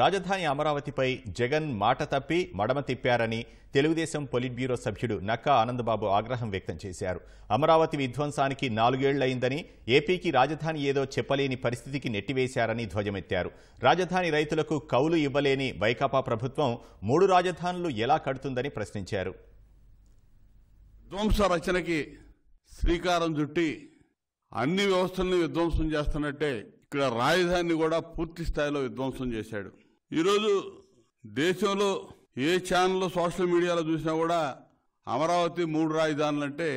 రాజధాని అమరావతిపై జగన్ మాట తప్పి మడమ తిప్పారని తెలుగుదేశం పొలిట్ బ్యూరో సభ్యుడు నక్కా ఆనందబాబు ఆగ్రహం వ్యక్తం చేశారు అమరావతి విధ్వంసానికి నాలుగేళ్లయిందని ఏపీకి రాజధాని ఏదో చెప్పలేని పరిస్థితికి నెట్టివేశారని ధ్వజమెత్తారు రాజధాని రైతులకు కౌలు ఇవ్వలేని వైకాపా ప్రభుత్వం మూడు రాజధానులు ఎలా కడుతుందని ప్రశ్నించారు విధ్వంస రచనకి శ్రీకారం చుట్టి అన్ని వ్యవస్థలను విధ్వంసం చేస్తున్నట్టే ఇక్కడ రాజధానిని కూడా పూర్తి స్థాయిలో విధ్వంసం చేశాడు ఈరోజు దేశంలో ఏ ఛానల్లో సోషల్ మీడియాలో చూసినా కూడా అమరావతి మూడు రాజధానులు అంటే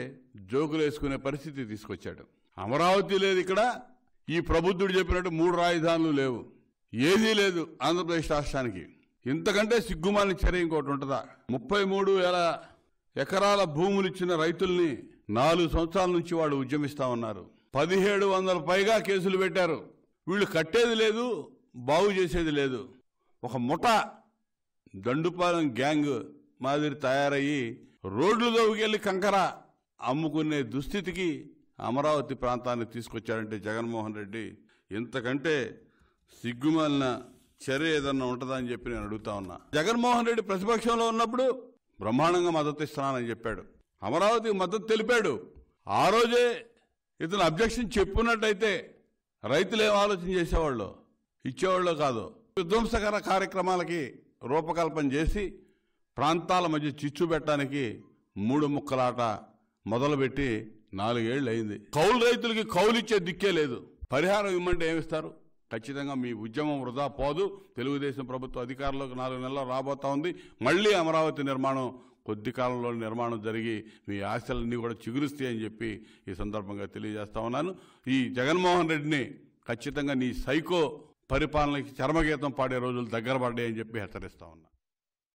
జోకులు వేసుకునే పరిస్థితి తీసుకొచ్చాడు అమరావతి లేదు ఇక్కడ ఈ ప్రబుద్ధుడు చెప్పినట్టు మూడు రాజధానులు లేవు ఏదీ లేదు ఆంధ్రప్రదేశ్ రాష్ట్రానికి ఇంతకంటే సిగ్గుమాలిన చర్య ఇంకోటి ఉంటుందా ముప్పై మూడు వేల ఎకరాల భూములు ఇచ్చిన రైతుల్ని నాలుగు సంవత్సరాల నుంచి వాళ్ళు ఉద్యమిస్తా ఉన్నారు పదిహేడు వందల పైగా కేసులు పెట్టారు వీళ్ళు కట్టేది లేదు బాగు చేసేది లేదు ఒక ముఠ దండుపాలెం గ్యాంగ్ మాదిరి తయారయ్యి రోడ్లు దోవికెళ్ళి కంకర అమ్ముకునే దుస్థితికి అమరావతి ప్రాంతాన్ని తీసుకొచ్చాడంటే జగన్మోహన్ రెడ్డి ఇంతకంటే సిగ్గుమాలిన చర్య ఏదన్నా ఉంటుందా అని చెప్పి నేను అడుగుతా ఉన్నా జగన్మోహన్ రెడ్డి ప్రతిపక్షంలో ఉన్నప్పుడు బ్రహ్మాండంగా మద్దతు ఇస్తున్నానని చెప్పాడు అమరావతికి మద్దతు తెలిపాడు ఆ రోజే ఇతను అబ్జెక్షన్ చెప్పున్నట్టయితే రైతులు ఏం ఆలోచన చేసేవాళ్ళు ఇచ్చేవాళ్ళు కాదు విధ్వంసకర కార్యక్రమాలకి రూపకల్పన చేసి ప్రాంతాల మధ్య చిచ్చు పెట్టడానికి మూడు ముక్కలాట మొదలుపెట్టి నాలుగేళ్ళు అయింది కౌలు రైతులకి కౌలిచ్చే దిక్కే లేదు పరిహారం ఇవ్వమంటే ఏమిస్తారు ఖచ్చితంగా మీ ఉద్యమం వృధా పోదు తెలుగుదేశం ప్రభుత్వ అధికారంలోకి నాలుగు నెలలు రాబోతా ఉంది మళ్ళీ అమరావతి నిర్మాణం కొద్ది కాలంలో నిర్మాణం జరిగి మీ ఆశలన్నీ కూడా చిగురుస్తాయని చెప్పి ఈ సందర్భంగా తెలియజేస్తా ఉన్నాను ఈ జగన్మోహన్ రెడ్డిని ఖచ్చితంగా నీ సైకో పరిపాలనకి చర్మగీతం పాడే రోజులు దగ్గర పడ్డాయని చెప్పి హెచ్చరిస్తా ఉన్నా